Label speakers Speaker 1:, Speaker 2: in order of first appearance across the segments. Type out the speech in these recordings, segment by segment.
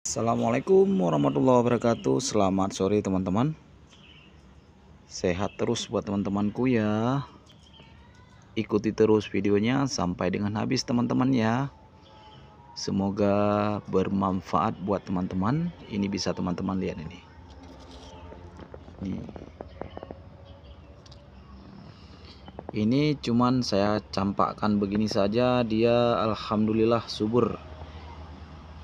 Speaker 1: Assalamualaikum warahmatullahi wabarakatuh Selamat sore teman-teman Sehat terus buat teman-temanku ya Ikuti terus videonya sampai dengan habis teman-teman ya Semoga bermanfaat buat teman-teman Ini bisa teman-teman lihat ini Ini cuman saya campakkan begini saja Dia Alhamdulillah subur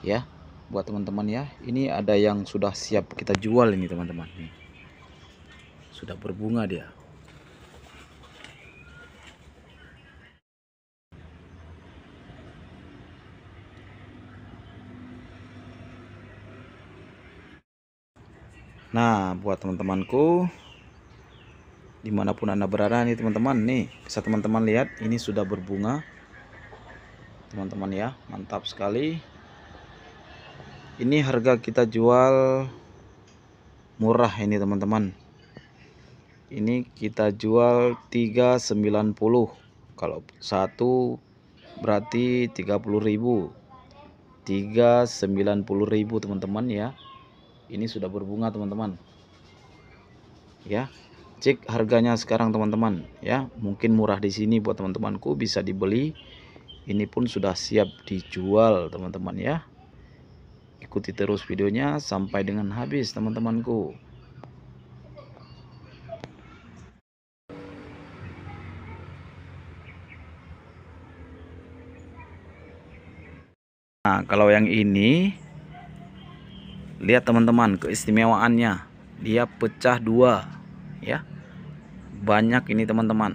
Speaker 1: Ya buat teman-teman ya ini ada yang sudah siap kita jual ini teman-teman sudah berbunga dia Nah, buat teman-temanku dimanapun anda berada nih teman-teman nih bisa teman-teman lihat ini sudah berbunga teman-teman ya mantap sekali ini harga kita jual murah ini teman-teman ini kita jual 390 kalau satu berarti 30.000 390.000 teman-teman ya ini sudah berbunga teman-teman ya cek harganya sekarang teman-teman ya mungkin murah di sini buat teman-temanku bisa dibeli ini pun sudah siap dijual teman-teman ya Ikuti terus videonya sampai dengan habis teman-temanku. Nah, kalau yang ini lihat teman-teman keistimewaannya, dia pecah dua, ya. Banyak ini teman-teman.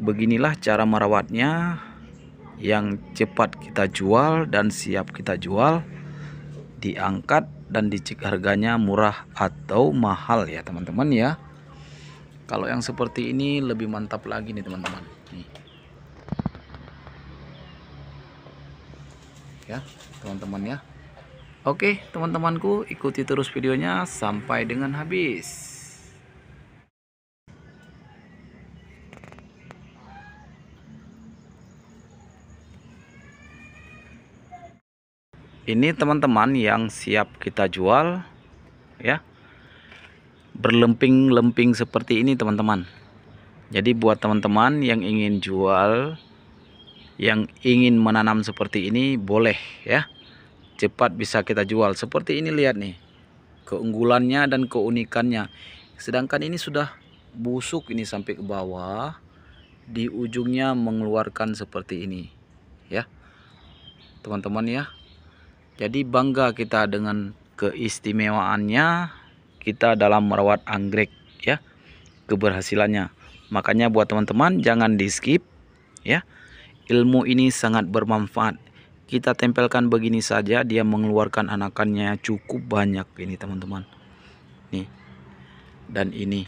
Speaker 1: Beginilah cara merawatnya yang cepat kita jual dan siap kita jual diangkat dan dicek harganya murah atau mahal ya teman-teman ya kalau yang seperti ini lebih mantap lagi nih teman-teman ya teman-teman ya oke teman-temanku ikuti terus videonya sampai dengan habis ini teman-teman yang siap kita jual ya berlemping-lemping seperti ini teman-teman jadi buat teman-teman yang ingin jual yang ingin menanam seperti ini boleh ya cepat bisa kita jual seperti ini lihat nih keunggulannya dan keunikannya sedangkan ini sudah busuk ini sampai ke bawah di ujungnya mengeluarkan seperti ini ya teman-teman ya jadi bangga kita dengan keistimewaannya kita dalam merawat anggrek ya. Keberhasilannya. Makanya buat teman-teman jangan di-skip ya. Ilmu ini sangat bermanfaat. Kita tempelkan begini saja dia mengeluarkan anakannya cukup banyak ini teman-teman. Nih. Dan ini.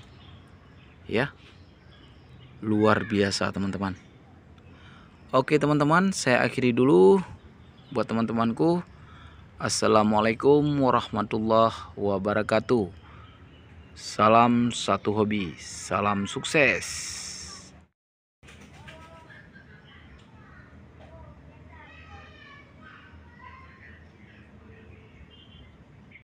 Speaker 1: Ya. Luar biasa teman-teman. Oke teman-teman, saya akhiri dulu buat teman-temanku. Assalamualaikum warahmatullahi wabarakatuh. Salam satu hobi, salam sukses.